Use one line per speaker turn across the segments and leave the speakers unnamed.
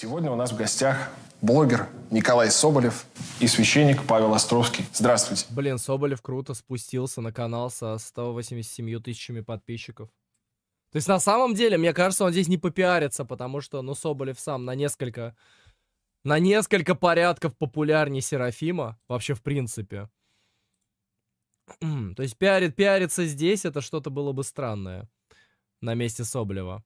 Сегодня у нас в гостях блогер Николай Соболев и священник Павел Островский.
Здравствуйте. Блин, Соболев круто спустился на канал со 187 тысячами подписчиков. То есть на самом деле, мне кажется, он здесь не попиарится, потому что, ну, Соболев сам на несколько, на несколько порядков популярнее Серафима, вообще в принципе. То есть пиарит, пиарится здесь, это что-то было бы странное на месте Соболева.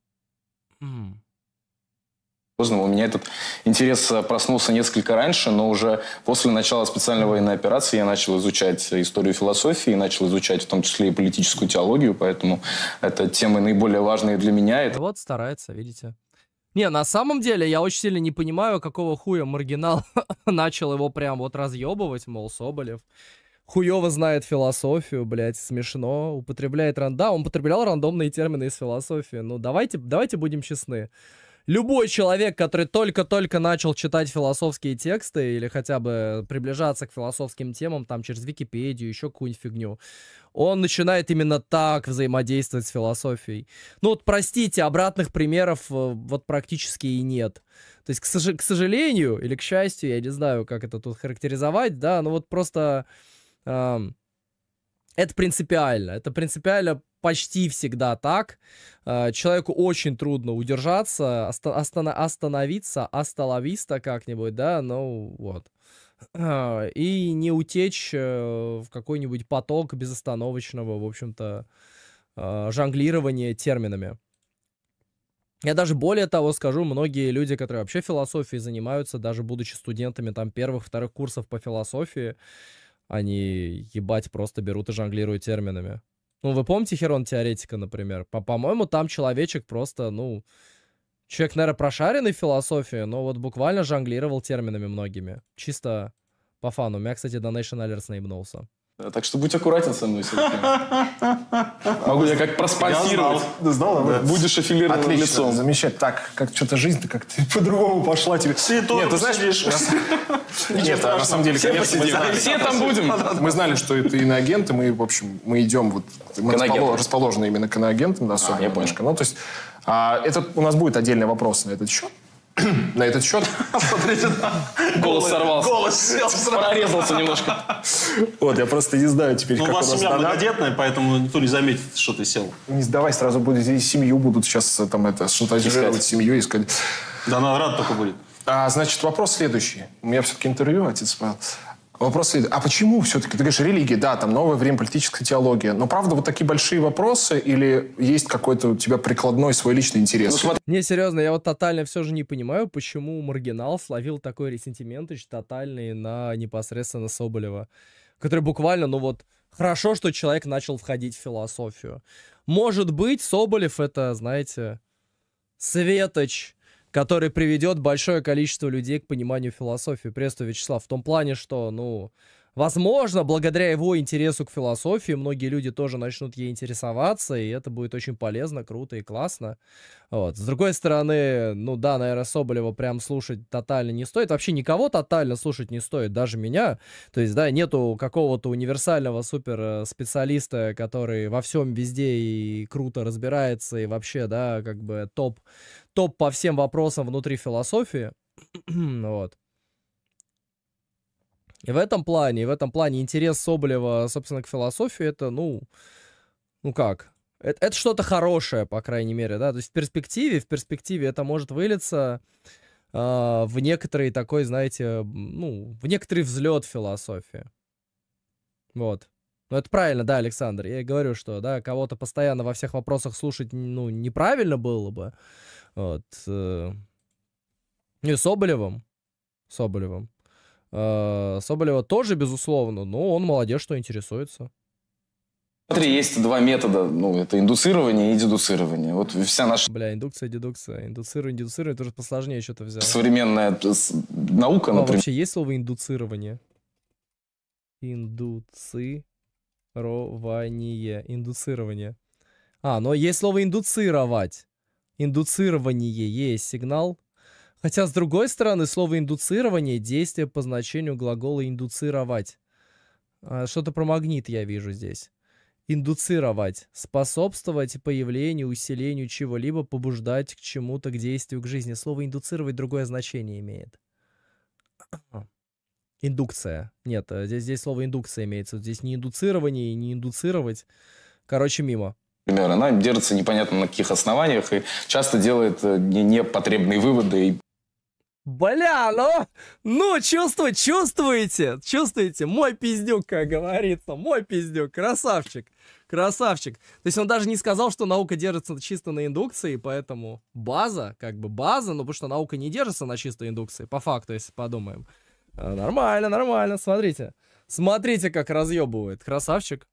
У меня этот интерес э, проснулся несколько раньше, но уже после начала специальной военной операции я начал изучать историю философии, начал изучать в том числе и политическую теологию, поэтому это темы наиболее важные для меня. Это...
Вот старается, видите. Не, на самом деле, я очень сильно не понимаю, какого хуя маргинал начал его прям вот разъебывать, мол, Соболев хуево знает философию, блядь, смешно, употребляет ран... Да, он употреблял рандомные термины из философии, ну давайте, давайте будем честны любой человек, который только-только начал читать философские тексты или хотя бы приближаться к философским темам, там, через Википедию, еще какую-нибудь фигню, он начинает именно так взаимодействовать с философией. Ну вот, простите, обратных примеров э, вот практически и нет. То есть, к, сож- к сожалению или к счастью, я не знаю, как это тут характеризовать, да, но вот просто... Э- это принципиально. Это принципиально почти всегда так. Э, человеку очень трудно удержаться, остановиться, остановиться как-нибудь, да, ну вот. Э, и не утечь э, в какой-нибудь поток безостановочного, в общем-то, жонглирования терминами. Я даже более того скажу, многие люди, которые вообще философией занимаются, даже будучи студентами там первых, вторых курсов по философии, они, ебать, просто берут и жонглируют терминами. Ну, вы помните Херон Теоретика, например? По-моему, там человечек просто, ну... Человек, наверное, прошаренный в философии, но вот буквально жонглировал терминами многими. Чисто по фану. У меня, кстати, Donation Alerts наебнулся.
Э, так что будь аккуратен со мной все-таки. Могу я как проспонсировать. Я знал, знал да. Будешь аффилирован Отлично, лицом. замечательно. Так, как
что-то жизнь-то как-то по-другому пошла тебе. Все Нет, ты знаешь,
Нет, а на самом деле, конечно, мы знали. Все там
будем. Мы знали, что это иноагенты, мы, в общем, мы идем вот... Мы расположены именно к иноагентам, да, а, особенно. Ну, то есть, а, это у нас будет отдельный вопрос на этот счет
на этот счет.
голос сорвался. Голос сел Прорезался немножко.
Вот, я просто не знаю теперь, ну, как у вас семья многодетная, поэтому никто не заметит, что ты сел. Не
сдавай, сразу будет семью будут сейчас э, там это, шантажировать семью, искать. Да она рад только будет. А, значит, вопрос следующий. У меня все-таки интервью, отец Павел. Вопрос следует. А почему все-таки, ты говоришь, религия, да, там новое время, политическая теология, но правда вот такие большие вопросы или есть какой-то у тебя прикладной свой личный интерес? Ну,
Не, серьезно, я вот тотально все же не понимаю, почему Маргинал словил такой ресентимент тотальный на непосредственно Соболева, который буквально, ну вот, хорошо, что человек начал входить в философию. Может быть, Соболев это, знаете, светоч, который приведет большое количество людей к пониманию философии. Престу Вячеслав, в том плане, что, ну, возможно, благодаря его интересу к философии многие люди тоже начнут ей интересоваться, и это будет очень полезно, круто и классно. Вот. С другой стороны, ну да, наверное, Соболева прям слушать тотально не стоит. Вообще никого тотально слушать не стоит, даже меня. То есть, да, нету какого-то универсального суперспециалиста, э, который во всем везде и круто разбирается, и вообще, да, как бы топ топ по всем вопросам внутри философии. вот. И в этом плане, и в этом плане интерес Соболева, собственно, к философии, это, ну, ну как, это, это что-то хорошее, по крайней мере, да, то есть в перспективе, в перспективе это может вылиться э, в некоторый такой, знаете, ну, в некоторый взлет философии. Вот. Ну, это правильно, да, Александр. Я и говорю, что, да, кого-то постоянно во всех вопросах слушать, ну, неправильно было бы. Вот. И э, Соболевым. Соболевым. Э, Соболева тоже, безусловно, но он молодец, что интересуется.
Смотри, есть два метода. Ну, это индуцирование и дедуцирование. Вот вся наша...
Бля, индукция, дедукция. Индуцирование, дедуцирование, тоже посложнее что-то взять. Современная э,
наука, а, например. вообще
есть слово индуцирование? Индуцирование. Индуцирование. А, но есть слово индуцировать индуцирование есть сигнал. Хотя, с другой стороны, слово индуцирование – действие по значению глагола индуцировать. А, что-то про магнит я вижу здесь. Индуцировать – способствовать появлению, усилению чего-либо, побуждать к чему-то, к действию, к жизни. Слово индуцировать другое значение имеет. Индукция. Нет, э, здесь, здесь слово индукция имеется. Здесь не индуцирование и не индуцировать. Короче, мимо
например, она держится непонятно на каких основаниях и часто делает э, непотребные выводы
Бля, ну, ну, чувствуете, чувствуете, чувствуете, мой пиздюк, как говорится, мой пиздюк, красавчик, красавчик. То есть он даже не сказал, что наука держится чисто на индукции, поэтому база, как бы база, ну, потому что наука не держится на чистой индукции, по факту, если подумаем. А, нормально, нормально, смотрите, смотрите, как разъебывает, красавчик.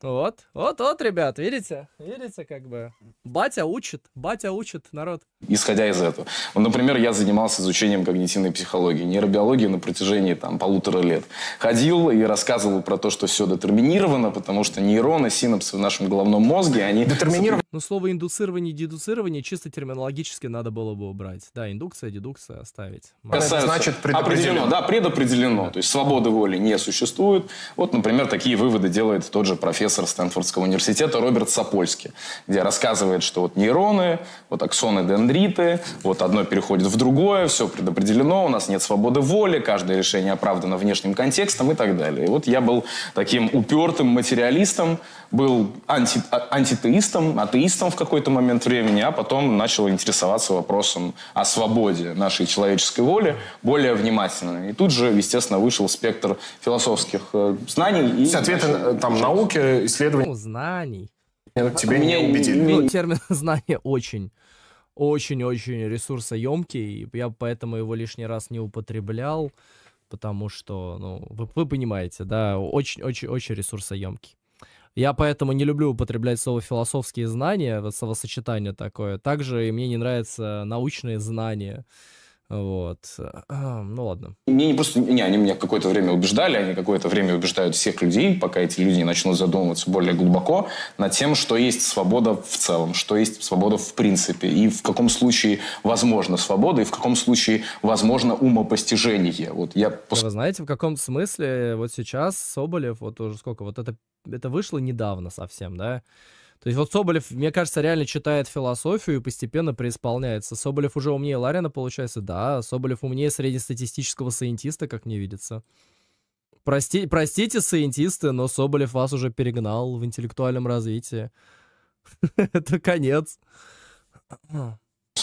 Вот, вот, вот, ребят, видите? Видите, как бы. Батя учит, батя учит народ.
Исходя из этого. Ну, например, я занимался изучением когнитивной психологии, нейробиологии на протяжении там полутора лет. Ходил и рассказывал про то, что все детерминировано, потому что нейроны, синапсы в нашем головном мозге, они... Детерминированы.
Ну, слово индуцирование и дедуцирование чисто терминологически надо было бы убрать. Да, индукция, дедукция оставить. Касаются... Значит, предопределено. Определено, да,
предопределено. Да. То есть свободы воли не существует. Вот, например, такие выводы делает тот же профессор профессор Стэнфордского университета Роберт Сапольский, где рассказывает, что вот нейроны, вот аксоны дендриты, вот одно переходит в другое, все предопределено, у нас нет свободы воли, каждое решение оправдано внешним контекстом и так далее. И вот я был таким упертым материалистом, был анти, а, антитеистом, атеистом в какой-то момент времени, а потом начал интересоваться вопросом о свободе нашей человеческой воли более внимательно. И тут же, естественно, вышел спектр философских
э, знаний. И Соответственно, э, там науки, исследования... знаний. Тебе меня, не убедили. Ну, термин знания очень очень-очень ресурсоемкий, я поэтому его лишний раз не употреблял, потому что, ну, вы, вы понимаете, да, очень-очень-очень ресурсоемкий. Я поэтому не люблю употреблять слово философские знания, словосочетание такое. Также и мне не нравятся научные знания. Вот. А, ну ладно.
Мне не просто... Не, они меня какое-то время убеждали, они какое-то время убеждают всех людей, пока эти люди начнут задумываться более глубоко над тем, что есть свобода в целом, что есть свобода в принципе, и в каком случае возможна свобода, и в каком случае возможно умопостижение. Вот я... А
вы знаете, в каком смысле вот сейчас Соболев, вот уже сколько, вот это, это вышло недавно совсем, да? То есть вот Соболев, мне кажется, реально читает философию и постепенно преисполняется. Соболев уже умнее Ларина, получается, да. А Соболев умнее среднестатистического саентиста, как мне видится. Прости, простите, саентисты, но Соболев вас уже перегнал в интеллектуальном развитии. Это конец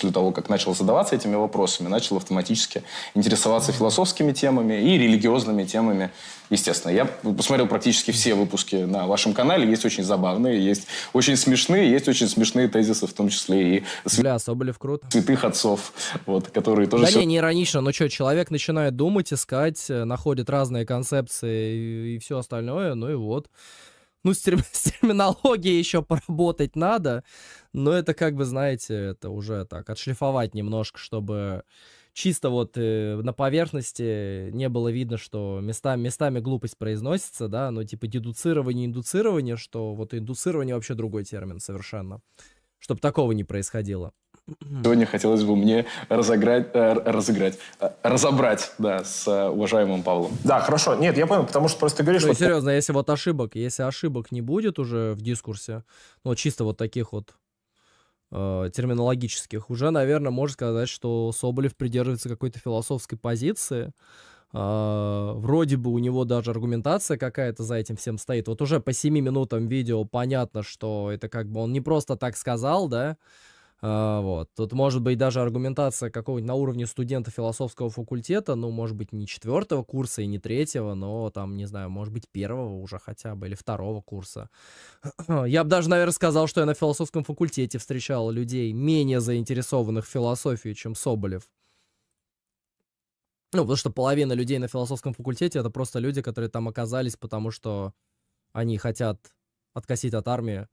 после того, как начал задаваться этими вопросами, начал автоматически интересоваться философскими темами и религиозными темами, естественно. Я посмотрел практически все выпуски на вашем канале. Есть очень забавные, есть очень смешные, есть очень смешные тезисы, в том числе и
Бля, Соболев круто.
святых отцов, вот, которые тоже... Да все... не,
не иронично, но что, человек начинает думать, искать, э, находит разные концепции и, и все остальное, ну и вот. Ну, с, терм... с терминологией еще поработать надо, но это как бы, знаете, это уже так, отшлифовать немножко, чтобы чисто вот э, на поверхности не было видно, что места, местами глупость произносится, да, но типа дедуцирование, индуцирование, что вот индуцирование вообще другой термин совершенно, чтобы такого не происходило.
Сегодня хотелось бы мне разыграть, э, разыграть, э, разобрать, да, с э, уважаемым Павлом. Да, хорошо.
Нет, я понял, потому что просто говоришь... Ну, вот... серьезно, если вот ошибок, если ошибок не будет уже в дискурсе, ну, чисто вот таких вот э, терминологических, уже, наверное, можно сказать, что Соболев придерживается какой-то философской позиции, э, вроде бы у него даже аргументация какая-то за этим всем стоит. Вот уже по 7 минутам видео понятно, что это как бы он не просто так сказал, да, а, вот. Тут может быть даже аргументация какого-нибудь на уровне студента философского факультета, ну, может быть, не четвертого курса и не третьего, но там, не знаю, может быть, первого уже хотя бы или второго курса. Я бы даже, наверное, сказал, что я на философском факультете встречал людей, менее заинтересованных в философии, чем Соболев. Ну, потому что половина людей на философском факультете это просто люди, которые там оказались, потому что они хотят откосить от армии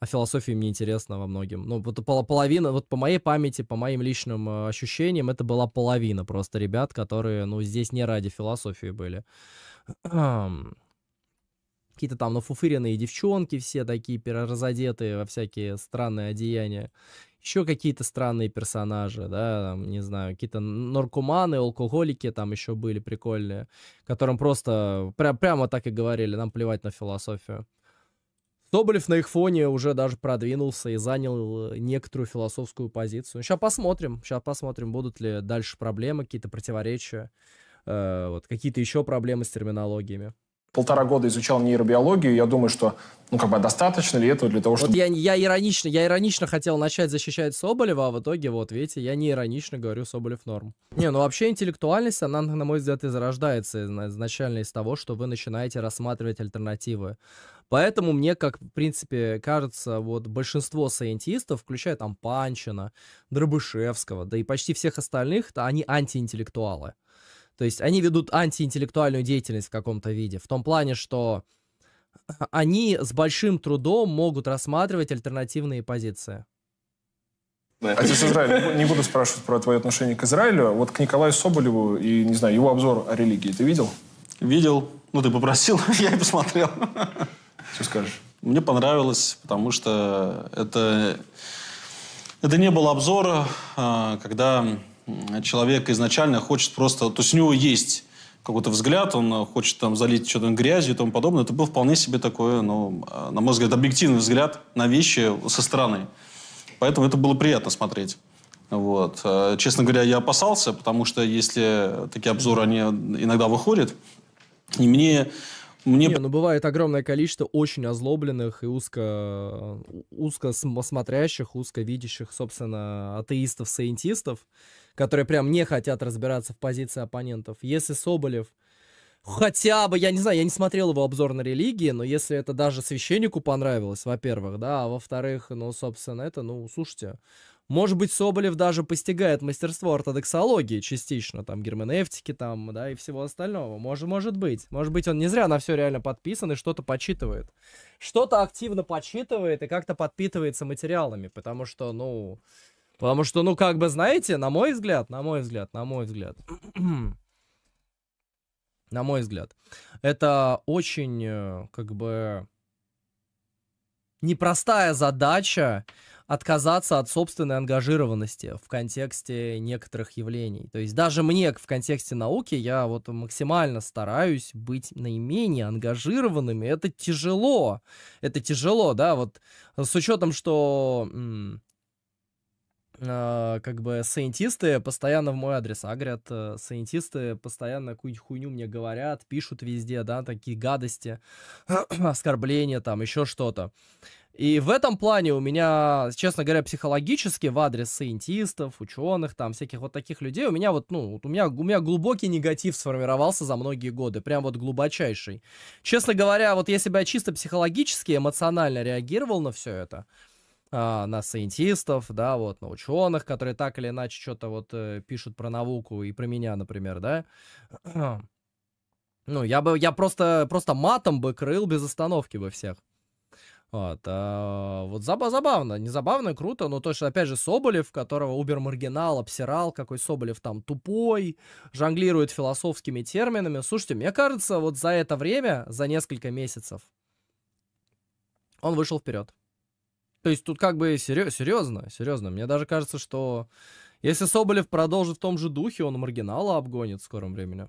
о философии мне интересно во многим. Ну, вот половина, вот по моей памяти, по моим личным э, ощущениям, это была половина просто ребят, которые, ну, здесь не ради философии были. Какие-то там нафуфыренные девчонки все такие, переразодетые во всякие странные одеяния. Еще какие-то странные персонажи, да, там, не знаю, какие-то наркоманы, алкоголики там еще были прикольные, которым просто пря- прямо так и говорили, нам плевать на философию. Соболев на их фоне уже даже продвинулся и занял э, некоторую философскую позицию. Сейчас посмотрим, сейчас посмотрим, будут ли дальше проблемы, какие-то противоречия, э, вот какие-то еще проблемы с терминологиями.
Полтора года изучал нейробиологию, я думаю, что ну как бы а достаточно ли этого для того, чтобы... Вот я,
я иронично, я иронично хотел начать защищать Соболева, а в итоге, вот видите, я не иронично говорю Соболев норм. Не, ну вообще интеллектуальность, она, на мой взгляд, и зарождается изначально из того, что вы начинаете рассматривать альтернативы. Поэтому мне, как, в принципе, кажется, вот большинство саентистов, включая там Панчина, Дробышевского, да и почти всех остальных, то они антиинтеллектуалы. То есть они ведут антиинтеллектуальную деятельность в каком-то виде. В том плане, что они с большим трудом могут рассматривать альтернативные позиции.
А с Израилем? не буду спрашивать про твое отношение к Израилю. Вот к Николаю Соболеву и, не знаю, его обзор о религии ты видел? Видел. Ну,
ты попросил, я и посмотрел. Что скажешь? Мне понравилось, потому что это, это не был обзор, а, когда человек изначально хочет просто... То есть у него есть какой-то взгляд, он хочет там залить что-то грязью и тому подобное. Это был вполне себе такой, ну, на мой взгляд, объективный взгляд на вещи со стороны. Поэтому это было приятно смотреть. Вот. А, честно говоря, я опасался, потому что если такие обзоры, они иногда выходят, и мне
мне... Не, ну бывает огромное количество очень озлобленных и узко, э, узко смотрящих, узко видящих, собственно, атеистов, саентистов, которые прям не хотят разбираться в позиции оппонентов. Если Соболев хотя бы, я не знаю, я не смотрел его обзор на религии, но если это даже священнику понравилось, во-первых, да, а во-вторых, ну, собственно, это, ну, слушайте, может быть, Соболев даже постигает мастерство ортодоксологии частично, там, герменевтики, там, да, и всего остального. Может, может быть. Может быть, он не зря на все реально подписан и что-то почитывает. Что-то активно почитывает и как-то подпитывается материалами, потому что, ну... Потому что, ну, как бы, знаете, на мой взгляд, на мой взгляд, на мой взгляд, на мой взгляд, это очень, э, как бы, непростая задача отказаться от собственной ангажированности в контексте некоторых явлений. То есть даже мне в контексте науки я вот максимально стараюсь быть наименее ангажированным, и это тяжело. Это тяжело, да, вот с учетом, что а, как бы сайентисты постоянно в мой адрес агрят, э, сайентисты постоянно какую-нибудь хуйню мне говорят, пишут везде, да, такие гадости, оскорбления, там, еще что-то. И в этом плане у меня, честно говоря, психологически в адрес сcientistов, ученых, там, всяких вот таких людей, у меня вот, ну, у меня, у меня глубокий негатив сформировался за многие годы, прям вот глубочайший. Честно говоря, вот если бы я чисто психологически, эмоционально реагировал на все это, а, на сcientistов, да, вот, на ученых, которые так или иначе что-то вот э, пишут про науку и про меня, например, да, ну, я бы, я просто, просто матом бы крыл без остановки бы всех. Вот, а, вот заб- забавно, не забавно, круто, но точно, опять же, Соболев, которого убер-маргинал обсирал, какой Соболев там тупой, жонглирует философскими терминами. Слушайте, мне кажется, вот за это время, за несколько месяцев, он вышел вперед. То есть тут как бы серё- серьезно, серьезно. Мне даже кажется, что если Соболев продолжит в том же духе, он маргинала обгонит в скором времени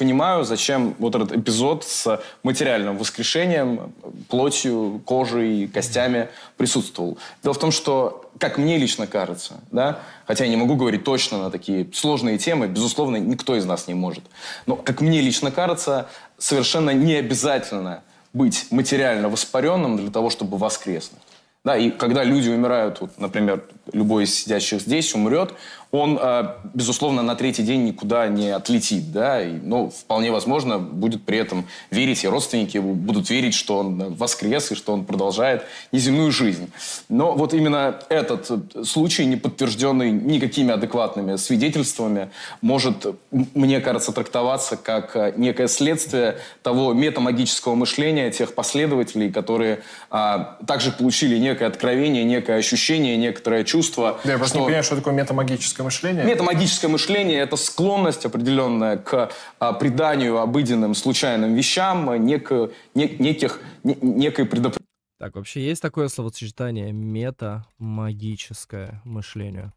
понимаю, зачем вот этот эпизод с материальным воскрешением, плотью, кожей, костями присутствовал. Дело в том, что, как мне лично кажется, да, хотя я не могу говорить точно на такие сложные темы, безусловно, никто из нас не может, но, как мне лично кажется, совершенно не обязательно быть материально воспаренным для того, чтобы воскреснуть. Да, и когда люди умирают, вот, например, любой из сидящих здесь умрет, он, э, безусловно, на третий день никуда не отлетит, да, Но ну, вполне возможно, будет при этом верить, и родственники будут верить, что он воскрес, и что он продолжает неземную жизнь. Но вот именно этот э, случай, не подтвержденный никакими адекватными свидетельствами, может, мне кажется, трактоваться как э, некое следствие того метамагического мышления тех последователей, которые а, также получили некое откровение, некое ощущение, некоторое чувство, чувство. Да, я просто что... не понимаю,
что такое метамагическое мышление.
Метамагическое мышление — это склонность определенная к а, приданию обыденным случайным вещам нек... нек... неких... Нек... некой предопределенности. Так,
вообще есть такое словосочетание метамагическое мышление?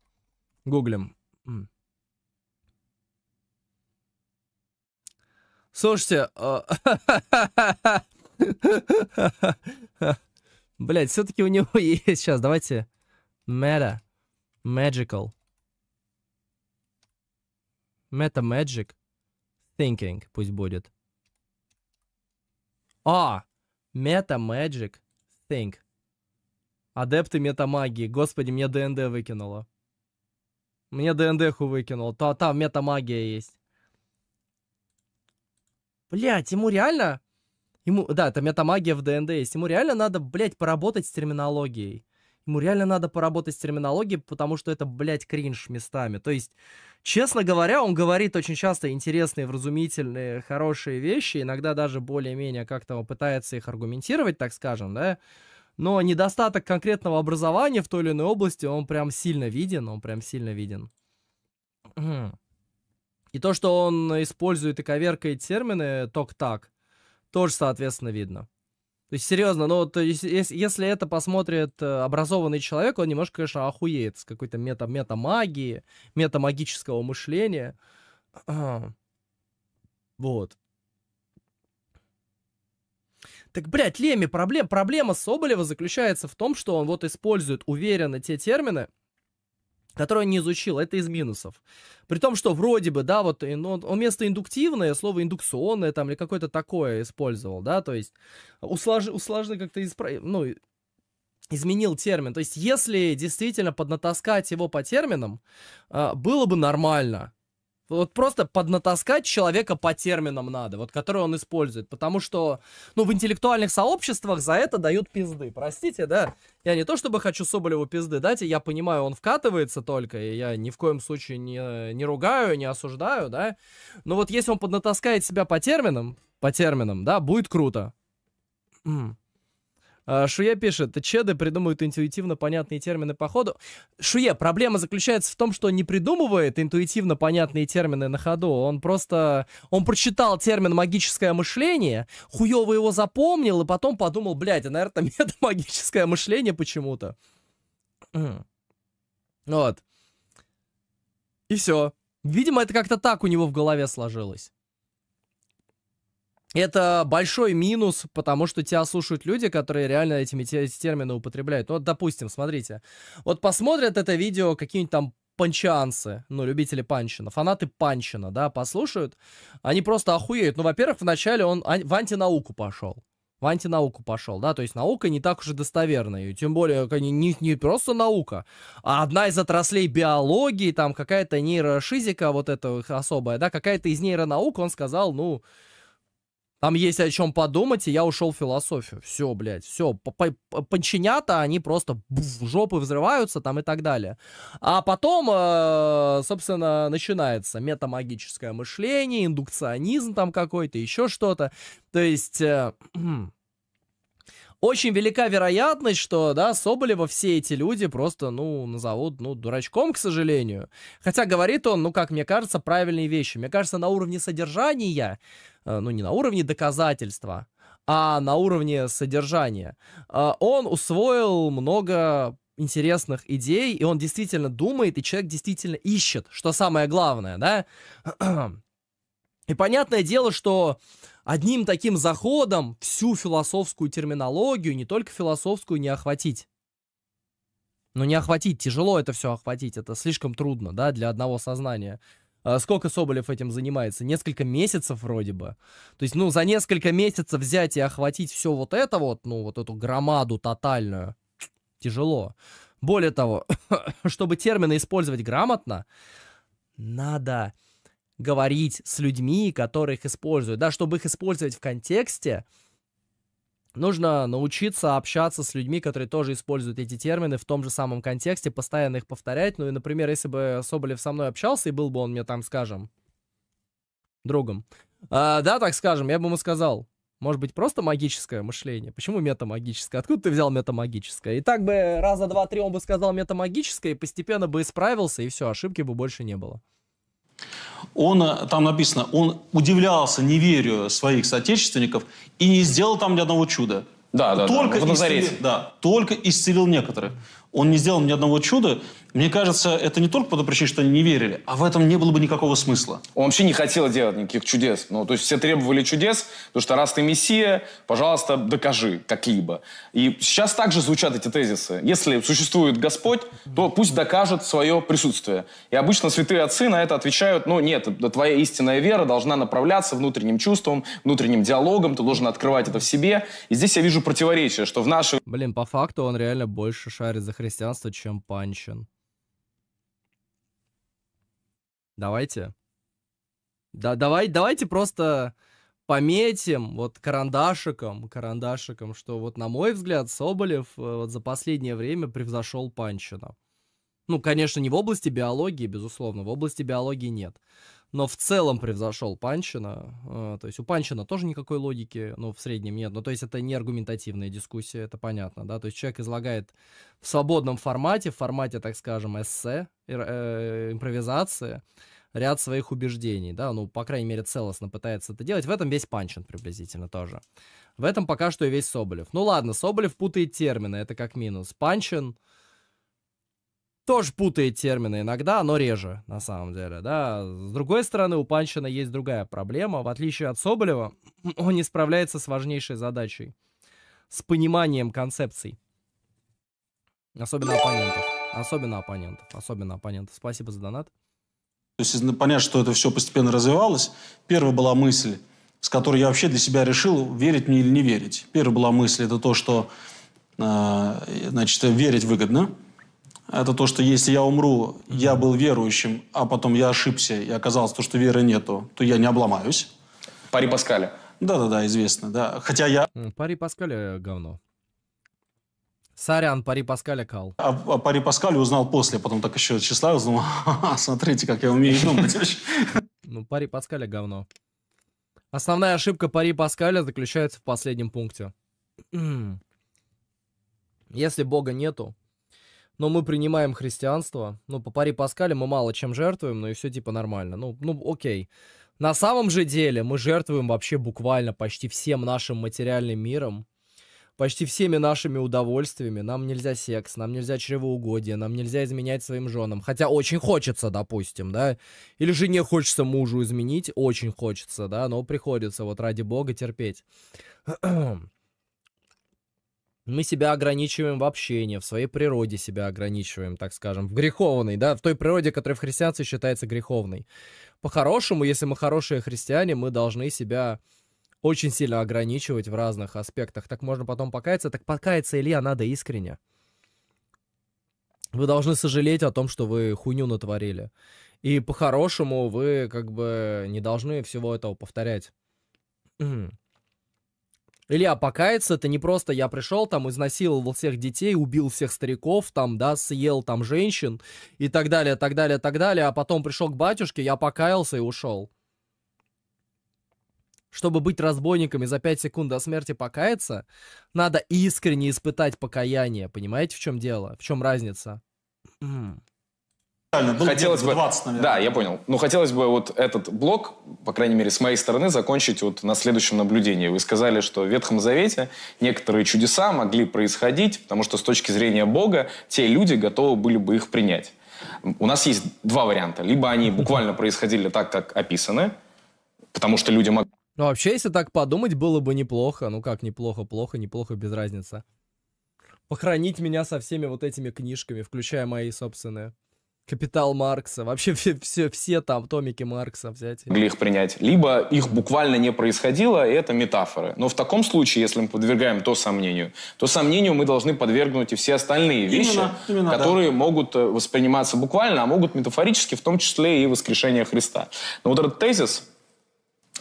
Гуглим. Слушайте, а, Блять, все-таки у него есть. Сейчас, давайте. Meta. Magical. Meta Magic. Thinking пусть будет. А! Meta Magic. Think. Адепты метамагии. Господи, мне ДНД выкинуло. Мне ху выкинул. Та там метамагия есть. Блять, ему реально... Ему, да, это метамагия в ДНД есть. Ему реально надо, блядь, поработать с терминологией ему реально надо поработать с терминологией, потому что это, блядь, кринж местами. То есть, честно говоря, он говорит очень часто интересные, вразумительные, хорошие вещи, иногда даже более-менее как-то пытается их аргументировать, так скажем, да, но недостаток конкретного образования в той или иной области, он прям сильно виден, он прям сильно виден. И то, что он использует и коверкает термины ток-так, тоже, соответственно, видно. То есть, серьезно, ну, вот э, если, если это посмотрит э, образованный человек, он немножко, конечно, охуеет с какой-то мета, мета-магии, мета-магического мышления. Вот. Так, блядь, Леми, проблем, проблема Соболева заключается в том, что он вот использует уверенно те термины, которую он не изучил, это из минусов. При том, что вроде бы, да, вот ну, он, вместо индуктивное, слово индукционное там или какое-то такое использовал, да, то есть а, услаж, услажно как-то исправил, ну, изменил термин. То есть, если действительно поднатаскать его по терминам, а, было бы нормально вот просто поднатаскать человека по терминам надо, вот которые он использует, потому что, ну, в интеллектуальных сообществах за это дают пизды, простите, да, я не то чтобы хочу Соболеву пизды дать, я понимаю, он вкатывается только, и я ни в коем случае не, не ругаю, не осуждаю, да, но вот если он поднатаскает себя по терминам, по терминам, да, будет круто. Mm. А, Шуя пишет, чеды придумывают интуитивно понятные термины по ходу. Шуя, проблема заключается в том, что он не придумывает интуитивно понятные термины на ходу. Он просто... Он прочитал термин «магическое мышление», хуёво его запомнил, и потом подумал, блядь, а, наверное, там это магическое мышление почему-то. Вот. И все. Видимо, это как-то так у него в голове сложилось это большой минус, потому что тебя слушают люди, которые реально этими эти термины употребляют. Вот, допустим, смотрите, вот посмотрят это видео какие-нибудь там панчанцы, ну, любители панчина, фанаты панчина, да, послушают, они просто охуеют. Ну, во-первых, вначале он в антинауку пошел. В антинауку пошел, да, то есть наука не так уж и достоверная, и тем более не, не, не просто наука, а одна из отраслей биологии, там какая-то нейрошизика вот эта особая, да, какая-то из нейронаук, он сказал, ну, там есть о чем подумать, и я ушел в философию. Все, блядь, все. Панчинята, они просто в жопы взрываются там и так далее. А потом, э, собственно, начинается метамагическое мышление, индукционизм там какой-то, еще что-то. То есть... Э, очень велика вероятность, что, да, Соболева все эти люди просто, ну, назовут, ну, дурачком, к сожалению. Хотя говорит он, ну, как мне кажется, правильные вещи. Мне кажется, на уровне содержания, э, ну, не на уровне доказательства, а на уровне содержания, э, он усвоил много интересных идей, и он действительно думает, и человек действительно ищет, что самое главное, да. И понятное дело, что одним таким заходом всю философскую терминологию, не только философскую, не охватить. Но ну, не охватить, тяжело это все охватить, это слишком трудно, да, для одного сознания. А сколько Соболев этим занимается? Несколько месяцев вроде бы. То есть, ну, за несколько месяцев взять и охватить все вот это вот, ну, вот эту громаду тотальную, тяжело. Более того, чтобы термины использовать грамотно, надо говорить с людьми, которые их используют. Да, чтобы их использовать в контексте, нужно научиться общаться с людьми, которые тоже используют эти термины в том же самом контексте, постоянно их повторять. Ну и, например, если бы Соболев со мной общался, и был бы он мне там, скажем, другом, а, да, так скажем, я бы ему сказал, может быть, просто магическое мышление? Почему метамагическое? Откуда ты взял метамагическое? И так бы раза два-три он бы сказал метамагическое, и постепенно бы исправился, и все, ошибки бы больше не было.
Он, э, там написано, он удивлялся неверию своих соотечественников и не сделал там ни одного чуда. Да, да, только да. Исцелил, да, только исцелил некоторых. Он не сделал ни одного чуда, мне кажется, это не только по той причине, что они не верили,
а в этом не было бы никакого смысла. Он вообще не хотел делать никаких чудес. Ну, то есть все требовали чудес, потому что раз ты мессия, пожалуйста, докажи как-либо. И сейчас также звучат эти тезисы. Если существует Господь, то пусть докажет свое присутствие. И обычно святые отцы на это отвечают, ну нет, твоя истинная вера должна направляться внутренним чувством, внутренним диалогом, ты должен открывать это в себе. И здесь я вижу противоречие, что в нашей...
Блин, по факту он реально больше шарит за христианство, чем Панчин. Давайте. Да, давай, давайте просто пометим вот карандашиком, карандашиком, что вот на мой взгляд Соболев э, вот за последнее время превзошел Панчина. Ну, конечно, не в области биологии, безусловно, в области биологии нет но в целом превзошел Панчина. А, то есть у Панчина тоже никакой логики, ну, в среднем нет. Ну, то есть это не аргументативная дискуссия, это понятно, да. То есть человек излагает в свободном формате, в формате, так скажем, эссе, э, импровизации, ряд своих убеждений, да, ну, по крайней мере, целостно пытается это делать. В этом весь Панчин приблизительно тоже. В этом пока что и весь Соболев. Ну ладно, Соболев путает термины, это как минус. Панчин, э, тоже путает термины иногда, но реже, на самом деле, да. С другой стороны, у Панчина есть другая проблема. В отличие от Соболева, он не справляется с важнейшей задачей. С пониманием концепций. Особенно оппонентов. Особенно оппонентов. Особенно оппонентов. Спасибо за донат.
То есть понять, что это все постепенно развивалось. Первая была мысль, с которой я вообще для себя решил, верить мне или не верить. Первая была мысль, это то, что э, значит, верить выгодно, это то, что если я умру, я был верующим, а потом я ошибся, и оказалось, то, что веры нету, то я не обломаюсь.
Пари Паскаля.
Да-да-да, известно, да. Хотя
я... Пари Паскаля э, говно. Сорян, Пари Паскаля кал.
А, а Пари Паскаля узнал после, потом так еще числа узнал. А, смотрите, как
я умею думать.
Ну, Пари Паскаля говно. Основная ошибка Пари Паскаля заключается в последнем пункте. Если Бога нету, но мы принимаем христианство, ну, по паре Паскаля мы мало чем жертвуем, но и все типа нормально, ну, ну, окей. На самом же деле мы жертвуем вообще буквально почти всем нашим материальным миром, почти всеми нашими удовольствиями. Нам нельзя секс, нам нельзя чревоугодие, нам нельзя изменять своим женам. Хотя очень хочется, допустим, да. Или жене хочется мужу изменить, очень хочется, да, но приходится вот ради бога терпеть мы себя ограничиваем в общении, в своей природе себя ограничиваем, так скажем, в греховной, да, в той природе, которая в христианстве считается греховной. По-хорошему, если мы хорошие христиане, мы должны себя очень сильно ограничивать в разных аспектах. Так можно потом покаяться. Так покаяться, Илья, надо искренне. Вы должны сожалеть о том, что вы хуйню натворили. И по-хорошему вы как бы не должны всего этого повторять. Илья, покаяться это не просто я пришел, там, изнасиловал всех детей, убил всех стариков, там, да, съел там женщин и так далее, так далее, так далее, а потом пришел к батюшке, я покаялся и ушел. Чтобы быть разбойниками за 5 секунд до смерти покаяться, надо искренне испытать покаяние. Понимаете, в чем дело? В чем разница? Был хотелось бы,
20, наверное. Да, я понял. Но ну, хотелось бы вот этот блок, по крайней мере, с моей стороны, закончить вот на следующем наблюдении. Вы сказали, что в Ветхом Завете некоторые чудеса могли происходить, потому что с точки зрения Бога те люди готовы были бы их принять. У нас есть два варианта. Либо они буквально происходили так, как описаны, потому что люди могли...
Ну, вообще, если так подумать, было бы неплохо. Ну как, неплохо, плохо, неплохо, без разницы. Похоронить меня со всеми вот этими книжками, включая мои собственные. Капитал Маркса, вообще все, все, все там томики Маркса взять.
Могли их принять. Либо их буквально не происходило, и это метафоры. Но в таком случае, если мы подвергаем то сомнению, то сомнению мы должны подвергнуть и все остальные вещи, именно, которые да. могут э, восприниматься буквально, а могут метафорически, в том числе и воскрешение Христа. Но вот этот тезис,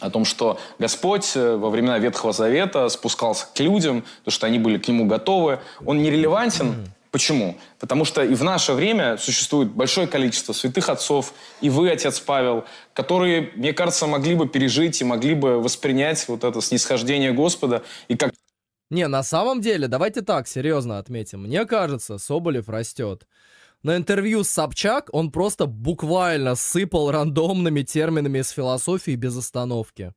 о том, что Господь э, во времена Ветхого Завета спускался к людям, то, что они были к Нему готовы, он нерелевантен Почему? Потому что и в наше время существует большое количество святых отцов, и вы, отец Павел, которые, мне кажется, могли бы пережить и могли бы воспринять вот это снисхождение Господа и как...
Не, на самом деле, давайте так, серьезно отметим. Мне кажется, Соболев растет. На интервью с Собчак он просто буквально сыпал рандомными терминами из философии без остановки.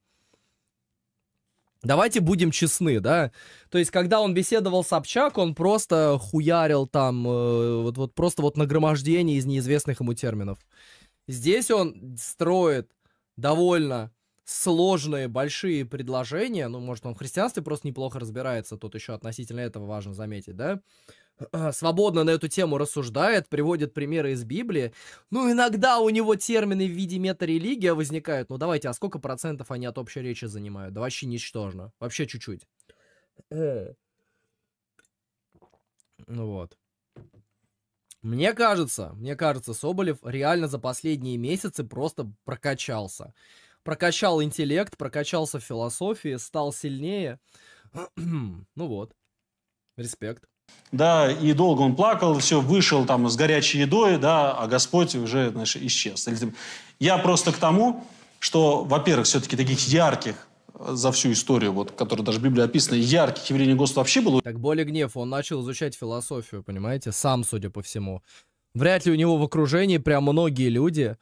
Давайте будем честны, да? То есть, когда он беседовал с Собчак, он просто хуярил там, э, вот, вот просто вот нагромождение из неизвестных ему терминов. Здесь он строит довольно сложные большие предложения, ну, может, он в христианстве просто неплохо разбирается, тут еще относительно этого важно заметить, да, а, свободно на эту тему рассуждает, приводит примеры из Библии. Ну, иногда у него термины в виде мета-религия возникают. Ну, давайте, а сколько процентов они от общей речи занимают? Да вообще ничтожно. Вообще чуть-чуть. Ну вот. Мне кажется, мне кажется, Соболев реально за последние месяцы просто прокачался. Прокачал интеллект, прокачался в философии, стал сильнее. ну вот. Респект да, и
долго он плакал, все, вышел там с горячей едой, да, а Господь уже, знаешь, исчез. Я просто к тому, что, во-первых, все-таки таких ярких э, за всю историю,
вот, которая даже в Библии описана, ярких явлений Господа вообще было. Так более гнев, он начал изучать философию, понимаете, сам, судя по всему. Вряд ли у него в окружении прям многие люди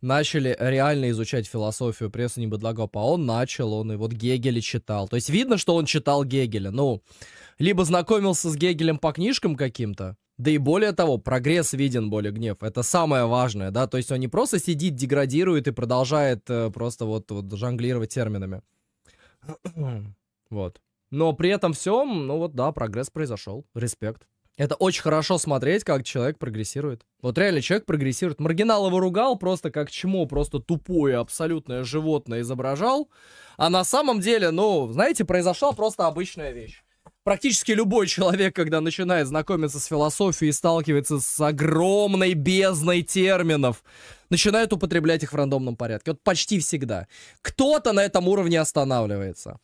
начали реально изучать философию прессу небедлагопа. А он начал, он и вот Гегеля читал. То есть видно, что он читал Гегеля. Ну, но либо знакомился с Гегелем по книжкам каким-то, да и более того, прогресс виден, более гнев. Это самое важное, да, то есть он не просто сидит, деградирует и продолжает э, просто вот, вот жонглировать терминами. вот. Но при этом всем, ну вот да, прогресс произошел. Респект. Это очень хорошо смотреть, как человек прогрессирует. Вот реально человек прогрессирует. Маргинал его ругал просто как чему, просто тупое абсолютное животное изображал. А на самом деле, ну, знаете, произошла просто обычная вещь. Практически любой человек, когда начинает знакомиться с философией и сталкивается с огромной бездной терминов, начинает употреблять их в рандомном порядке. Вот почти всегда. Кто-то на этом уровне останавливается.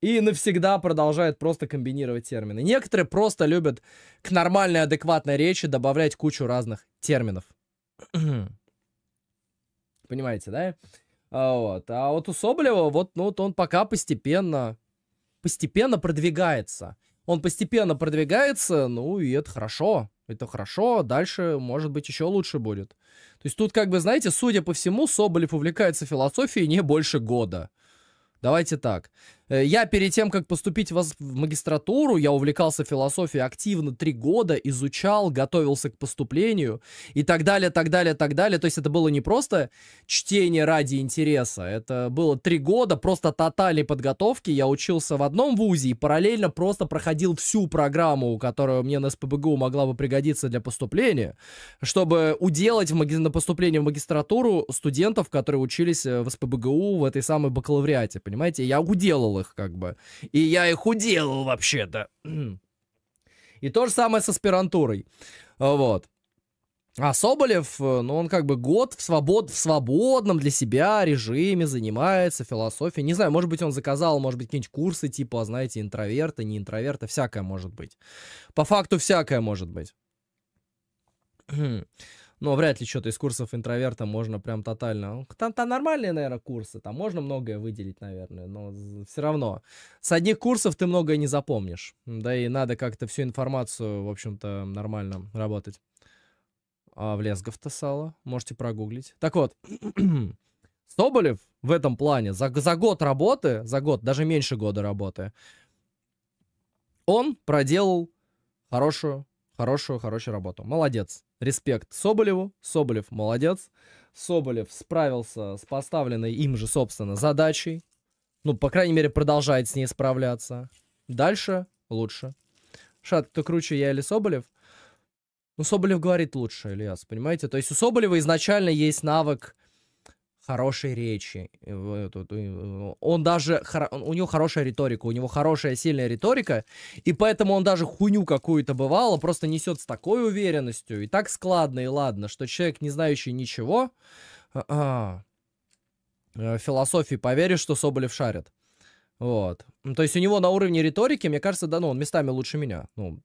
И навсегда продолжает просто комбинировать термины. Некоторые просто любят к нормальной, адекватной речи добавлять кучу разных терминов. Понимаете, да? А вот. А вот у Соболева, вот, ну, вот он пока постепенно постепенно продвигается. Он постепенно продвигается, ну и это хорошо. Это хорошо, дальше, может быть, еще лучше будет. То есть тут, как бы, знаете, судя по всему, Соболев увлекается философией не больше года. Давайте так. Э, я перед тем, как поступить в магистратуру, я увлекался философией активно три года, изучал, готовился к поступлению и так далее, так далее, так далее. То есть это было не просто чтение ради интереса, это было три года просто тотальной подготовки. Я учился в одном вузе и параллельно просто проходил всю программу, которая мне на СПБГУ могла бы пригодиться для поступления, чтобы уделать на поступление в магистратуру студентов, которые учились э, в СПБГУ в этой самой бакалавриате, понимаете? Я уделал их как бы. И я их уделал вообще-то. И то же самое с аспирантурой. Вот. А Соболев, э, ну, он как бы год в, свобод, в свободном для себя режиме занимается философией. Не знаю, может быть, он заказал, может быть, какие-нибудь курсы типа, знаете, интроверта, не интроверта, всякое может быть. По факту всякое может быть. А но ну, а вряд ли что-то из курсов интроверта можно прям тотально. Ну, там, там нормальные, наверное, курсы, там можно многое выделить, наверное, но все равно. С одних курсов ты многое не запомнишь, да и надо как-то всю информацию, в общем-то, нормально работать. А в Лесгов-то сало, можете прогуглить. Так вот, Соболев в этом плане за, за год работы, за год, даже меньше года работы, он проделал хорошую, хорошую, хорошую работу. Молодец. Респект Соболеву. Соболев молодец. Соболев справился с поставленной им же, собственно, задачей. Ну, по крайней мере, продолжает с ней справляться. Дальше лучше. Шат, кто круче, я или Соболев? Ну, Соболев говорит лучше, Ильяс, понимаете? То есть у Соболева изначально есть навык хорошей речи. Э, он даже, у него хорошая риторика, у него хорошая сильная риторика, и поэтому он даже хуйню какую-то бывало просто несет с такой уверенностью, и так складно и ладно, что человек, не знающий ничего, а, а, э, философии поверишь, что Соболев шарит. Вот. То есть у него на уровне риторики, мне кажется, да, ну, он местами лучше меня. Ну,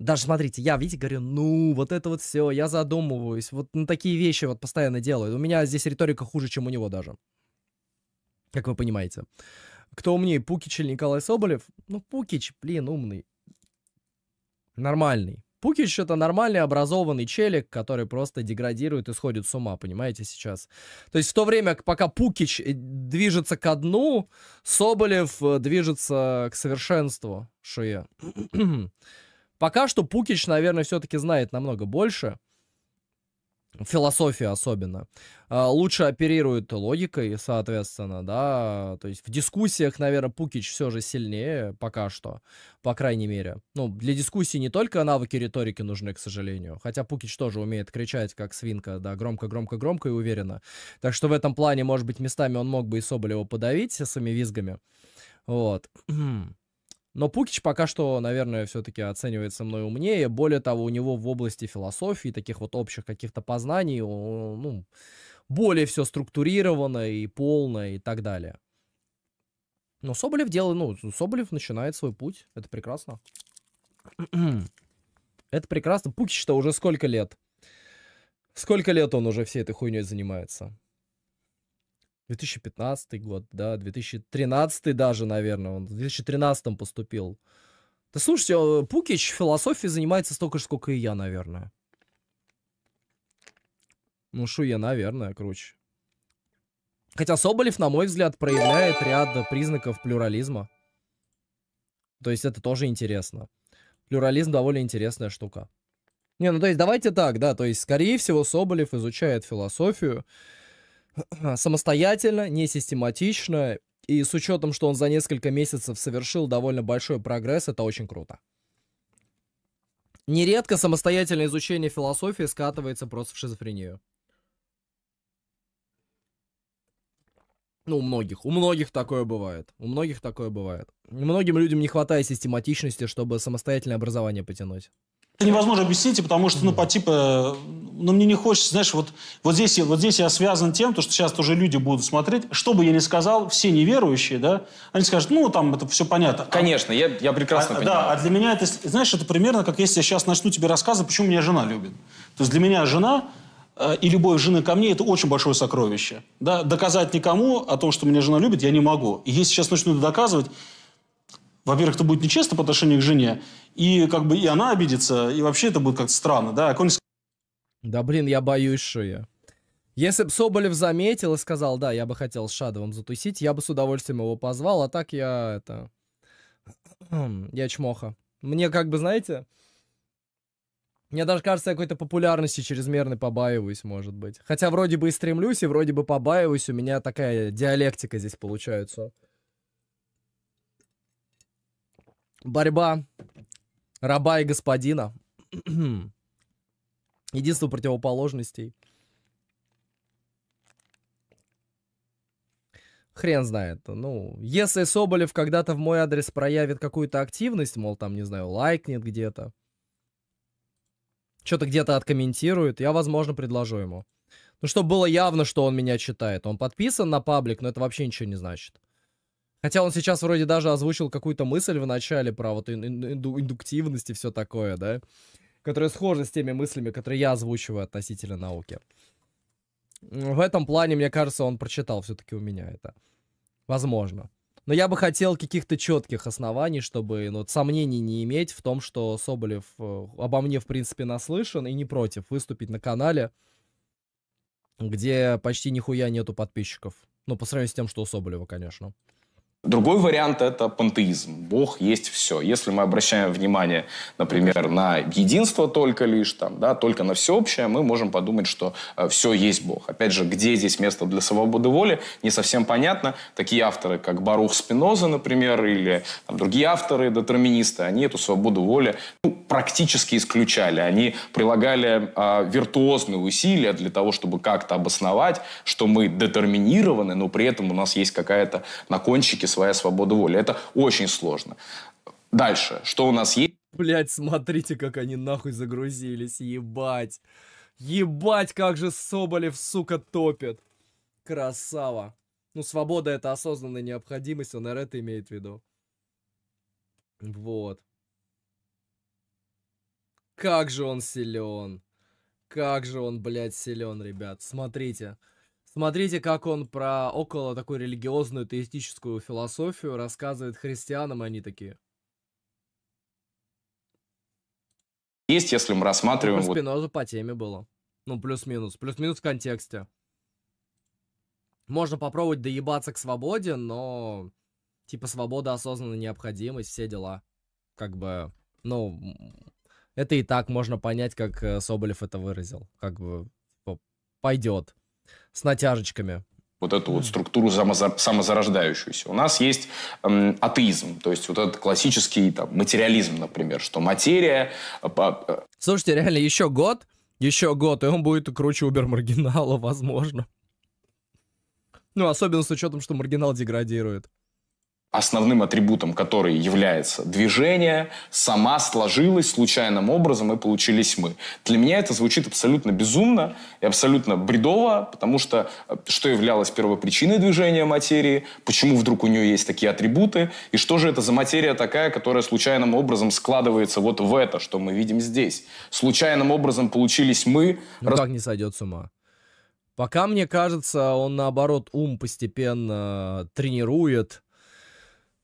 даже смотрите, я, видите, говорю, ну, вот это вот все, я задумываюсь, вот на ну, такие вещи вот постоянно делаю. У меня здесь риторика хуже, чем у него даже. Как вы понимаете. Кто умнее, Пукич или Николай Соболев? Ну, Пукич, блин, умный. Нормальный. Пукич это нормальный образованный челик, который просто деградирует и сходит с ума, понимаете, сейчас. То есть в то время, пока Пукич э, движется ко дну, Соболев э, движется к совершенству, что я. Пока что Пукич, наверное, все-таки знает намного больше. Философию особенно. А, лучше оперирует логикой, соответственно, да. То есть в дискуссиях, наверное, Пукич все же сильнее пока что, по крайней мере. Ну, для дискуссии не только навыки риторики нужны, к сожалению. Хотя Пукич тоже умеет кричать, как свинка, да, громко-громко-громко и уверенно. Так что в этом плане, может быть, местами он мог бы и Соболева подавить своими визгами. Вот. Но Пукич пока что, наверное, все-таки оценивается мной умнее. Более того, у него в области философии, таких вот общих каких-то познаний, ну, более все структурировано и полно и так далее. Но Соболев делает, ну, Соболев начинает свой путь. Это прекрасно. Это прекрасно. Пукич-то уже сколько лет? Сколько лет он уже всей этой хуйней занимается? 2015 год, да, 2013 даже, наверное, он в 2013 поступил. Да слушайте, э, Пукич философией занимается столько же, сколько и я, наверное. Ну, шо я, наверное, круче. Хотя Соболев, на мой взгляд, проявляет ряд признаков плюрализма. То есть это тоже интересно. Плюрализм довольно интересная штука. Не, ну то есть давайте так, да, то есть скорее всего Соболев изучает философию, самостоятельно, не систематично, и с учетом, что он за несколько месяцев совершил довольно большой прогресс, это очень круто. Нередко самостоятельное изучение философии скатывается просто в шизофрению. Ну, у многих. У многих такое бывает. У многих такое бывает. Многим людям не хватает систематичности, чтобы самостоятельное образование потянуть. Это невозможно объяснить, потому что, ну, по типа, ну, мне не хочется, знаешь, вот, вот, здесь, вот здесь я связан
тем, то, что сейчас тоже люди будут смотреть. Что бы я ни сказал, все неверующие, да, они скажут, ну, там, это все понятно. А Конечно,
я, я прекрасно а, понимаю. Да,
а для меня это, знаешь, это примерно, как если я сейчас начну тебе рассказывать, почему меня жена любит. То есть для меня жена э, и любовь жены ко мне – это очень большое сокровище. Да? Доказать никому о том, что меня жена любит, я не могу. И если сейчас начну доказывать, во-первых, это будет нечестно по отношению к жене, и как бы и она обидится, и вообще это будет как-то странно, да,
Да блин, я боюсь, что я. Если бы Соболев заметил и сказал, да, я бы хотел с Шадовым затусить, я бы с удовольствием его позвал, а так я это... Хм, я чмоха. Мне как бы, знаете, мне даже кажется, я какой-то популярности чрезмерно побаиваюсь, может быть. Хотя вроде бы и стремлюсь, и вроде бы побаиваюсь, у меня такая диалектика здесь получается. Борьба раба и господина. Единство противоположностей. Хрен знает. Ну, если Соболев когда-то в мой адрес проявит какую-то активность, мол, там, не знаю, лайкнет где-то, что-то где-то откомментирует, я, возможно, предложу ему. Ну, чтобы было явно, что он меня читает. Он подписан на паблик, но это вообще ничего не значит. Хотя он сейчас вроде даже озвучил какую-то мысль в начале про вот инду индуктивность и все такое, да? Которая схожа с теми мыслями, которые я озвучиваю относительно науки. В этом плане, мне кажется, он прочитал все-таки у меня это. Возможно. Но я бы хотел каких-то четких оснований, чтобы ну, сомнений не иметь в том, что Соболев э, обо мне, в принципе, наслышан и не против выступить на канале, где почти нихуя нету подписчиков. Ну, по сравнению с тем, что у Соболева, конечно.
Другой вариант – это пантеизм. Бог есть все. Если мы обращаем внимание, например, на единство только лишь, там, да, только на всеобщее, мы можем подумать, что э, все есть Бог. Опять же, где здесь место для свободы воли, не совсем понятно. Такие авторы, как Барух Спиноза, например, или там, другие авторы, детерминисты, они эту свободу воли ну, практически исключали. Они прилагали э, виртуозные усилия для того, чтобы как-то обосновать, что мы детерминированы, но при этом у нас есть какая-то на кончике своя свобода воли. Это очень сложно. Дальше. Что у нас есть?
Блять, смотрите, как они нахуй загрузились, ебать. Ебать, как же Соболев, сука, топит. Красава. Ну, свобода — это осознанная необходимость, он это имеет в виду. Вот. Как же он силен. Как же он, блядь, силен, ребят. Смотрите. Смотрите, как он про около такую религиозную теистическую философию рассказывает христианам, и они такие.
Есть, если мы рассматриваем... Ну,
Спиноза по теме было. Ну, плюс-минус. Плюс-минус в контексте. Можно попробовать доебаться к свободе, но... Типа, свобода, осознанная необходимость, все дела. Как бы... Ну, это и так можно понять, как э, Соболев это выразил. Как бы... Типа, Пойдет с натяжечками
вот эту вот структуру самозарождающуюся. У нас есть атеизм, то есть вот этот классический там, материализм, например, что материя... Э, э,
Слушайте, реально, еще год, еще год, и он будет круче убер-маргинала, возможно. Ну, особенно с учетом, что маргинал деградирует
основным атрибутом который является движение, сама сложилась случайным образом и получились мы. Для меня это звучит абсолютно безумно и абсолютно бредово, потому что э, что являлось первопричиной движения материи, почему вдруг у нее есть такие атрибуты, и что же это за материя такая, которая случайным образом складывается вот в это, что мы видим здесь. Случайным образом получились мы...
Ну как не сойдет с ума? Пока, мне кажется, он, наоборот, ум постепенно э, тренирует,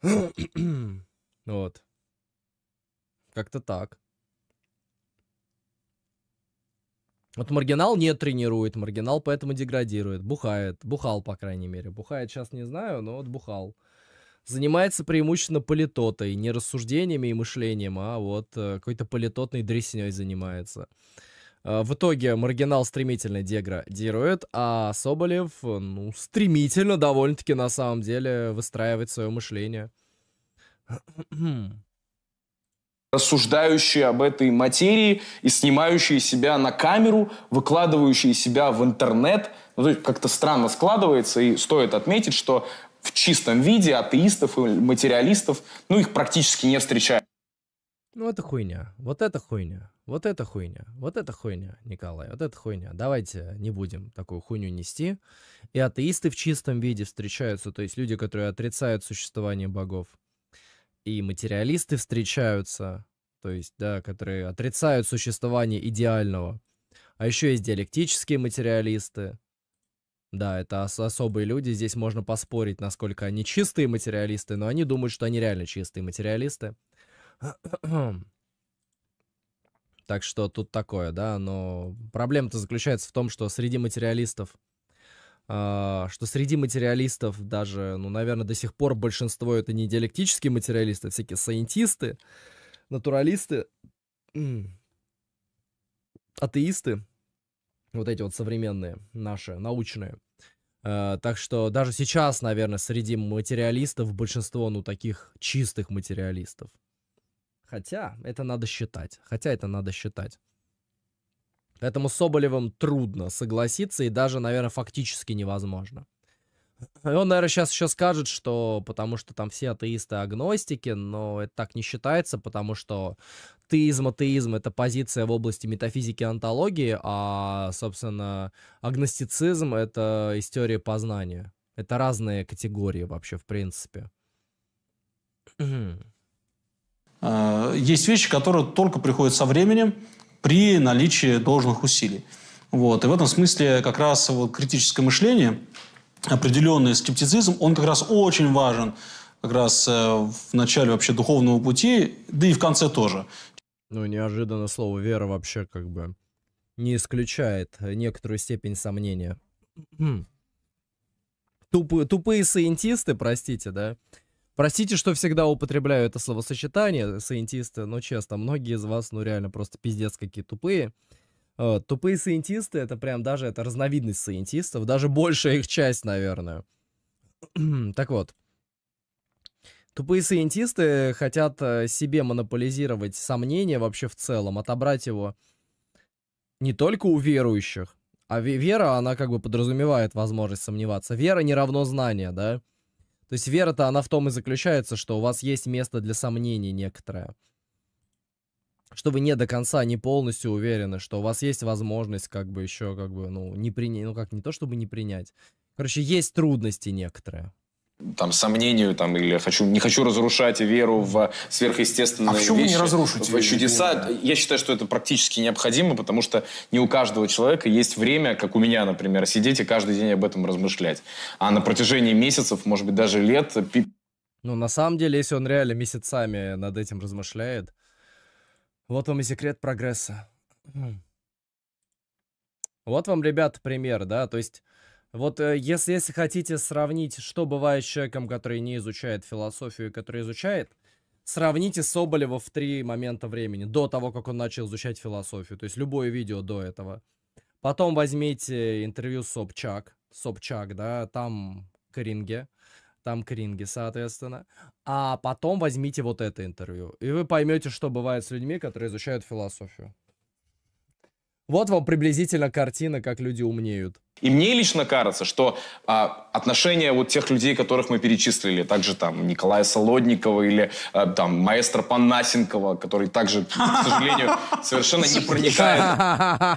вот. Как-то так. Вот маргинал не тренирует, маргинал поэтому деградирует, бухает, бухал, по крайней мере. Бухает сейчас не знаю, но вот бухал. Занимается преимущественно политотой, не рассуждениями и мышлением, а вот э, какой-то политотной дрессиней занимается. А, в итоге маргинал стремительно деградирует, а Соболев, ну, стремительно довольно-таки на самом деле выстраивает свое мышление.
рассуждающие об этой материи и снимающие себя на камеру, выкладывающие себя в интернет. Ну, то есть как-то странно складывается, и стоит отметить, что в чистом виде атеистов и материалистов, ну, их практически не встречают.
Ну, это хуйня. Вот это хуйня. Вот это хуйня, вот это хуйня, Николай, вот это хуйня. Давайте не будем такую хуйню нести. И атеисты в чистом виде встречаются, то есть люди, которые отрицают существование богов. И материалисты встречаются, то есть, да, которые отрицают существование идеального. А еще есть диалектические материалисты. Да, это ос- особые люди, здесь можно поспорить, насколько они чистые материалисты, но они думают, что они реально чистые материалисты. Так что тут такое, да, но проблема-то заключается в том, что среди материалистов, э, что среди материалистов даже, ну, наверное, до сих пор большинство это не диалектические материалисты, а всякие саентисты, натуралисты, атеисты, вот эти вот современные наши, научные. Э, так что даже сейчас, наверное, среди материалистов большинство, ну, таких чистых материалистов – Хотя это надо считать. Хотя это надо считать. Поэтому с Соболевым трудно согласиться и даже, наверное, фактически невозможно. И он, наверное, сейчас еще скажет, что потому что там все атеисты агностики, но это так не считается, потому что теизм, атеизм — это позиция в области метафизики и онтологии, а, собственно, агностицизм — это история познания. Это разные категории вообще, в принципе.
Э, есть вещи, которые только приходят со временем при наличии должных усилий. Вот. И в этом смысле как раз вот критическое мышление, определенный скептицизм, он как раз очень важен как раз э, в начале вообще духовного пути, да и в конце тоже.
Ну, неожиданно слово «вера» вообще как бы не исключает некоторую степень сомнения. Тупые, тупые саентисты, простите, да, Простите, что всегда употребляю это словосочетание, э, саентисты, но честно, многие из вас, ну реально, просто пиздец какие тупые. Вот. Э, тупые саентисты, это прям даже это разновидность саентистов, даже большая их часть, наверное. так вот. Тупые саентисты хотят э, себе монополизировать сомнение вообще в целом, отобрать его не только у верующих, а вера, она как бы подразумевает возможность сомневаться. Вера не равно знание, да? То есть вера-то, она в том и заключается, что у вас есть место для сомнений некоторое. Что вы не до конца, не полностью уверены, что у вас есть возможность как бы еще, как бы, ну, не принять, ну как, не то чтобы не принять. Короче, есть трудности некоторые
там, сомнению там, или хочу, не хочу разрушать веру в сверхъестественные а вещи. А почему не разрушить? В чудеса. Я считаю, что это практически необходимо, потому что не у каждого человека есть время, как у меня, например, сидеть и каждый день об этом размышлять. А на протяжении месяцев, может быть, даже лет...
Ну, на самом деле, если он реально месяцами над этим размышляет, вот вам и секрет прогресса. Вот вам, ребят, пример, да, то есть вот э, если, если хотите сравнить, что бывает с человеком, который не изучает философию, который изучает, сравните Соболева в три момента времени, до того, как он начал изучать философию, то есть любое видео до этого. Потом возьмите интервью Собчак, Собчак, да, там Кринге, там Кринге, соответственно. А потом возьмите вот это интервью, и вы поймете, что бывает с людьми, которые изучают философию. Вот вам приблизительно картина, как люди умнеют.
И мне лично кажется, что а, отношения вот тех людей, которых мы перечислили, также там Николая Солодникова или а, там маэстро Панасенкова, который также, к сожалению, совершенно не проникает.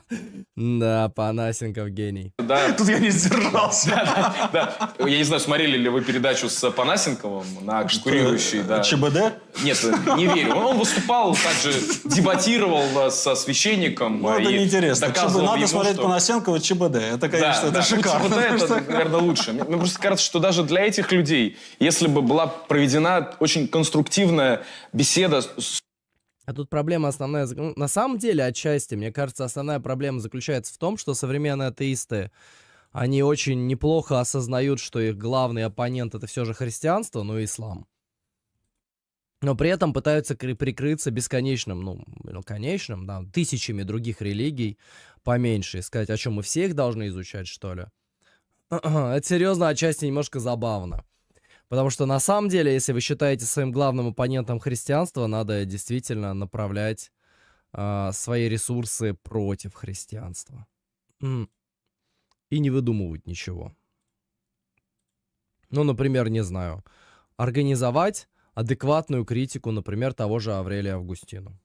Да, Панасенков гений.
Да. Тут я не сдержался. Да, да, да. Я не знаю, смотрели ли вы передачу с Панасенковым на курирующий. Да. ЧБД? Нет, не верю. Он выступал, также дебатировал со священником. Ну, это неинтересно. Надо смотреть
Панасенкова ЧБД. Это, конечно, конечно, это ну, типа, шикарно. Вот это, наверное,
лучше. Мне просто кажется, что даже для этих людей, если бы была проведена очень конструктивная беседа с
а тут проблема основная... Ну, на самом деле, отчасти, мне кажется, основная проблема заключается в том, что современные атеисты, они очень неплохо осознают, что их главный оппонент это все же христианство, ну и ислам но при этом пытаются прикрыться бесконечным, ну, конечным, да, тысячами других религий поменьше, сказать, о чем мы всех должны изучать, что ли. Это серьезно, отчасти немножко забавно. Потому что на самом деле, если вы считаете своим главным оппонентом христианства, надо действительно направлять э, свои ресурсы против христианства.
И
не выдумывать ничего. Ну, например, не знаю, организовать адекватную критику, например, того же Аврелия Августину.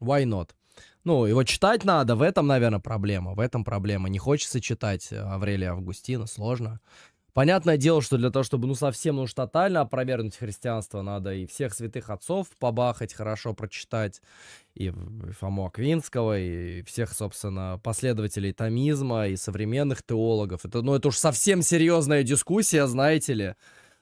Why not? Ну, его читать надо, в этом, наверное, проблема, в этом проблема. Не хочется читать э, Аврелия Августина, сложно. Понятное дело, что для того, чтобы, ну, совсем ну, уж тотально опровергнуть христианство, надо и всех святых отцов побахать, хорошо прочитать, и Фому Аквинского, и всех, собственно, последователей томизма, и современных теологов. Это, ну, это уж совсем серьезная дискуссия, знаете ли.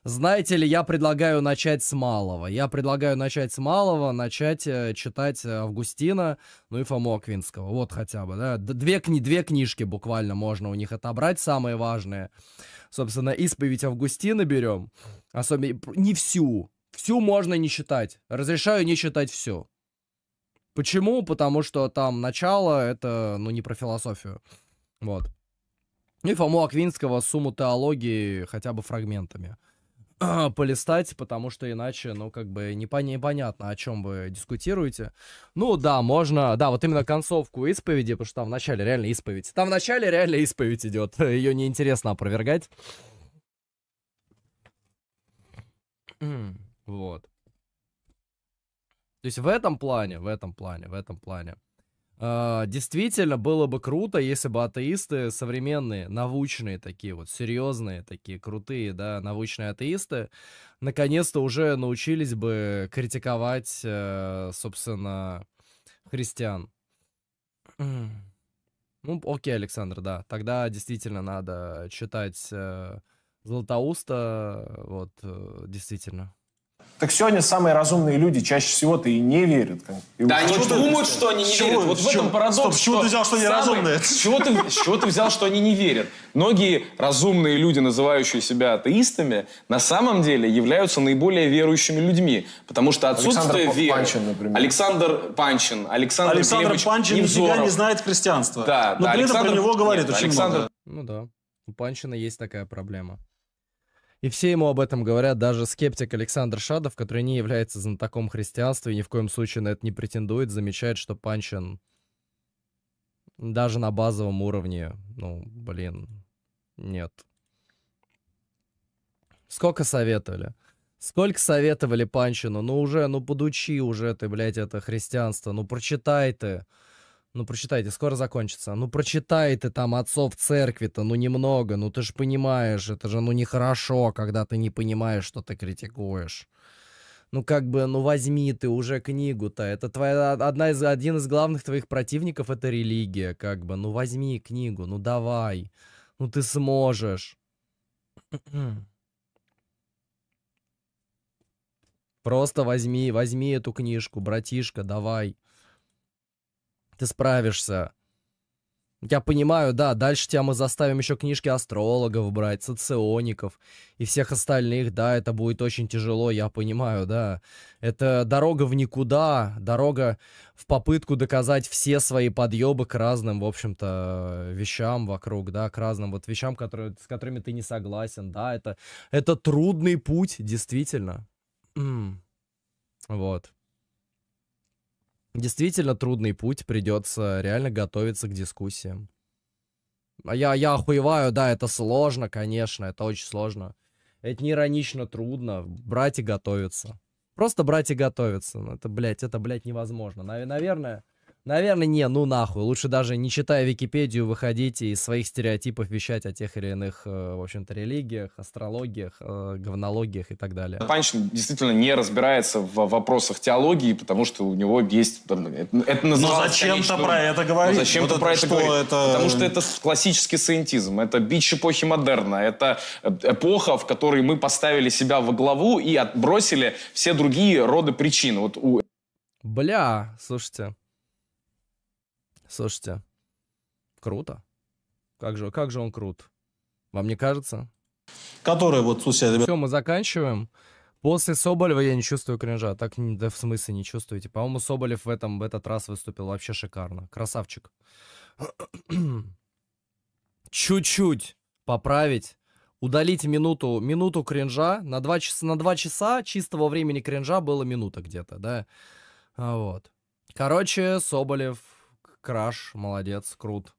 Знаете ли, я предлагаю начать с малого. Я предлагаю начать с малого, начать э, читать э, Августина, ну и Фому Аквинского. Вот хотя бы, да. Две, кни две книжки буквально можно у них отобрать, самые важные. Собственно, исповедь Августина берем. Особенно не всю. Всю можно не читать. Разрешаю не читать всю. Почему? Потому что там начало, это, ну, не про философию. Вот. И Фому Аквинского сумму теологии хотя бы фрагментами. А, полистать, потому что иначе, ну, как бы непонятно, о чем вы дискутируете. Ну, да, можно, да, вот именно концовку исповеди, потому что там в начале реально исповедь. Там в начале реально исповедь идет, ее неинтересно опровергать. Вот. То есть в этом плане, в этом плане, в этом плане. А, действительно, было бы круто, если бы атеисты современные, научные такие вот, серьезные такие, крутые, да, научные атеисты, наконец-то уже научились бы критиковать, э, собственно, христиан.
Ну,
окей, Александр, да, тогда действительно надо читать э, Златоуста, вот, э, действительно.
Так сегодня самые разумные люди чаще всего-то и не верят. И да, они думают, что они не чего, верят. Вот в чего, этом парадокс. Стоп, с чего ты взял, что они самые... разумные? С
чего, ты, с чего ты взял, что они не верят? Многие разумные люди, называющие себя атеистами, на самом деле являются наиболее верующими людьми. Потому что отсутствие веры. Александр веры... Панчин, например. Александр Панчин,
Александр Александр Климович Панчин нифига не знает христианства. Да, Но ну, да, при Александр... этом про него говорит Нет, очень Александр... много. Ну да. У Панчина есть такая проблема. И все ему об этом говорят, даже скептик Александр Шадов, который не является знатоком христианства и ни в коем случае на это не претендует, замечает, что Панчин даже на базовом уровне, ну, блин, нет. Сколько советовали? Сколько советовали Панчину? Ну уже, ну подучи уже ты, блядь, это христианство. Ну прочитай ты. Ну, прочитайте, скоро закончится. Ну, прочитай ты там отцов церкви-то, ну, немного. Ну, ты же понимаешь, это же, ну, нехорошо, когда ты не понимаешь, что ты критикуешь. Ну, как бы, ну, возьми ты уже книгу-то. Это твоя, одна из, один из главных твоих противников — это религия, как бы. Ну, возьми книгу, ну, давай. Ну, ты сможешь. Просто возьми, возьми эту книжку, братишка, давай. Ты справишься. Я понимаю, да, дальше тебя мы заставим еще книжки астрологов брать, социоников и всех остальных, да, это будет очень тяжело, я понимаю, да. Это дорога в никуда, дорога в попытку доказать все свои подъебы к разным, в общем-то, вещам вокруг, да, к разным вот вещам, которые, с которыми ты не согласен, да, это, это трудный путь, действительно. Вот. Действительно трудный путь, придется реально готовиться к дискуссиям. А я, я охуеваю, да, это сложно, конечно, это очень сложно. Это не трудно, брать и готовиться. Просто брать и готовиться. Ну, это, блядь, это, блядь, невозможно. Наверное, Наверное, не, ну нахуй. Лучше даже не читая Википедию, выходить и из своих стереотипов вещать о тех или иных, э, в общем-то, религиях, астрологиях, э, говнологиях и так далее.
Панчин действительно не разбирается в вопросах теологии, потому что у него есть... Это называется. Но зачем-то про это говорить. Но зачем-то про это, это говорить. Это... Потому что это классический саентизм, это бич эпохи модерна, это эпоха, в которой мы поставили себя во главу и отбросили все другие роды причин. Вот у...
Бля, слушайте, Слушайте, круто. Как же, как же он крут. Вам не кажется? Которые вот, слушай, Все, мы заканчиваем. После Соболева я не чувствую кринжа. Так, да в смысле не чувствуете. По-моему, Соболев в, этом, в этот раз выступил вообще шикарно. Красавчик. Чуть-чуть поправить удалить минуту, минуту кринжа. На два часа, на два часа чистого времени кринжа было минута где-то, да. А вот. Короче, Соболев краш, молодец, крут.